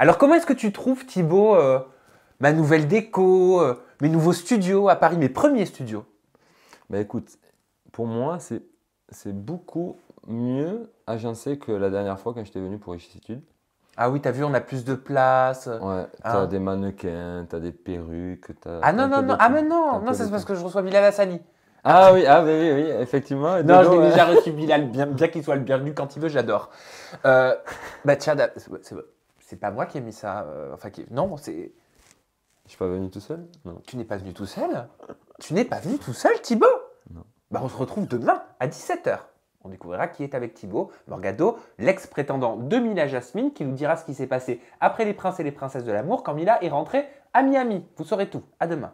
Alors comment est-ce que tu trouves, Thibaut, euh, ma nouvelle déco, euh, mes nouveaux studios à Paris, mes premiers studios Bah écoute, pour moi, c'est, c'est beaucoup mieux agencé ah, que la dernière fois quand j'étais venu pour étudier. Ah oui, t'as vu, on a plus de place. Ouais, t'as ah. des mannequins, t'as des perruques, t'as... Ah non, non, non, ah mais non, non, c'est parce que je reçois Bilal Hassani. Ah oui, ah oui, oui, effectivement. Non, j'ai déjà reçu Bilal, bien, qu'il soit le bienvenu quand il veut, j'adore. Euh, bah tiens, c'est, bon c'est pas moi qui ai mis ça. Euh, enfin, non, c'est. Je suis pas venu tout seul Non. Tu n'es pas venu tout seul Tu n'es pas venu tout seul, Thibaut Non. Bah, on se retrouve demain à 17h. On découvrira qui est avec Thibaut, Morgado, l'ex-prétendant de Mila Jasmine, qui nous dira ce qui s'est passé après les princes et les princesses de l'amour quand Mila est rentrée à Miami. Vous saurez tout. À demain.